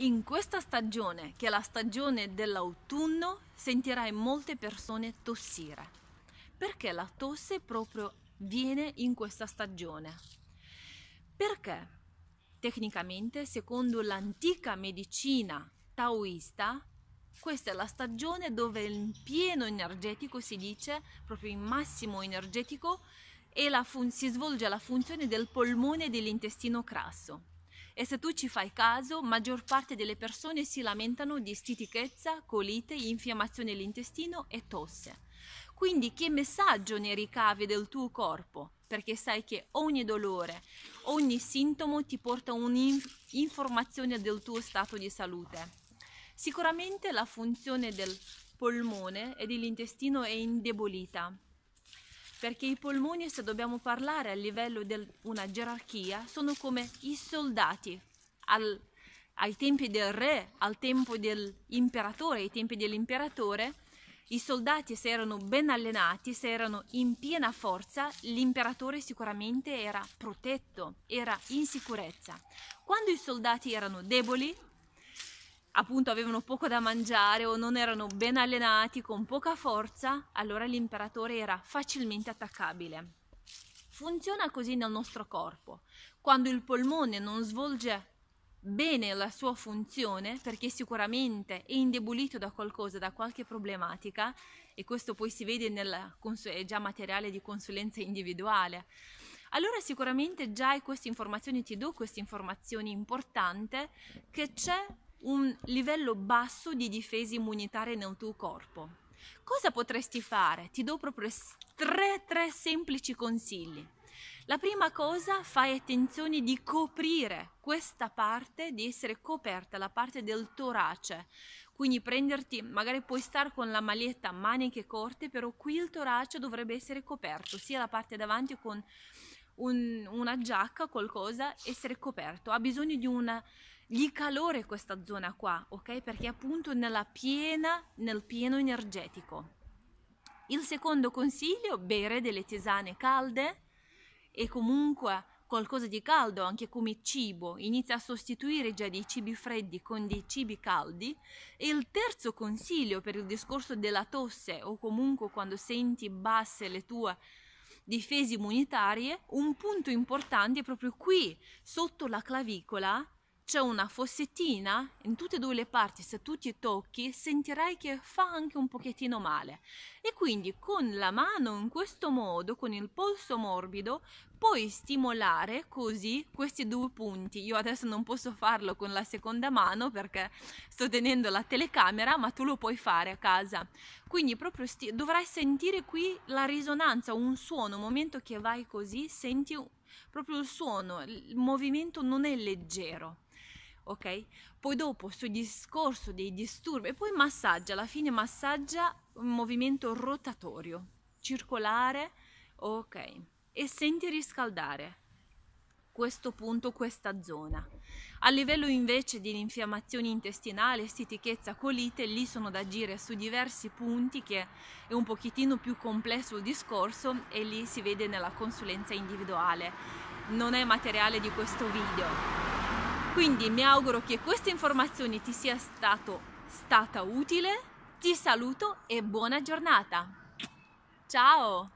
In questa stagione, che è la stagione dell'autunno, sentirai molte persone tossire, perché la tosse proprio viene in questa stagione. Perché? Tecnicamente, secondo l'antica medicina taoista, questa è la stagione dove il pieno energetico, si dice, proprio il massimo energetico, e si svolge la funzione del polmone e dell'intestino crasso e se tu ci fai caso, maggior parte delle persone si lamentano di stitichezza, colite, infiammazione dell'intestino e tosse. Quindi che messaggio ne ricavi del tuo corpo? Perché sai che ogni dolore, ogni sintomo ti porta un'informazione del tuo stato di salute. Sicuramente la funzione del polmone e dell'intestino è indebolita perché i polmoni, se dobbiamo parlare a livello di una gerarchia, sono come i soldati al, ai tempi del re, al tempo dell'imperatore, ai tempi dell'imperatore. I soldati se erano ben allenati, se erano in piena forza, l'imperatore sicuramente era protetto, era in sicurezza. Quando i soldati erano deboli, appunto avevano poco da mangiare o non erano ben allenati con poca forza, allora l'imperatore era facilmente attaccabile. Funziona così nel nostro corpo. Quando il polmone non svolge bene la sua funzione, perché sicuramente è indebolito da qualcosa, da qualche problematica, e questo poi si vede nel è già materiale di consulenza individuale. Allora sicuramente già queste informazioni ti do queste informazioni importanti che c'è un livello basso di difesa immunitaria nel tuo corpo. Cosa potresti fare? Ti do proprio tre, tre semplici consigli. La prima cosa, fai attenzione di coprire questa parte, di essere coperta, la parte del torace. Quindi prenderti, magari puoi stare con la maglietta a maniche corte, però qui il torace dovrebbe essere coperto, sia la parte davanti con un, una giacca, qualcosa, essere coperto, ha bisogno di una gli calore questa zona qua, ok? Perché appunto nella piena, nel pieno energetico. Il secondo consiglio, bere delle tisane calde e comunque qualcosa di caldo anche come cibo, inizia a sostituire già dei cibi freddi con dei cibi caldi. E il terzo consiglio per il discorso della tosse o comunque quando senti basse le tue difese immunitarie, un punto importante è proprio qui, sotto la clavicola, c'è una fossettina in tutte e due le parti, se tu ti tocchi sentirai che fa anche un pochettino male. E quindi con la mano in questo modo, con il polso morbido, puoi stimolare così questi due punti. Io adesso non posso farlo con la seconda mano perché sto tenendo la telecamera, ma tu lo puoi fare a casa. Quindi proprio sti- dovrai sentire qui la risonanza, un suono, un momento che vai così senti proprio il suono, il movimento non è leggero ok? Poi dopo sul discorso dei disturbi e poi massaggia, alla fine massaggia un movimento rotatorio, circolare, ok? E senti riscaldare questo punto, questa zona. A livello invece di infiammazioni intestinali, stitichezza, colite, lì sono da agire su diversi punti che è un pochettino più complesso il discorso e lì si vede nella consulenza individuale. Non è materiale di questo video. Quindi mi auguro che questa informazione ti sia stato, stata utile. Ti saluto e buona giornata. Ciao!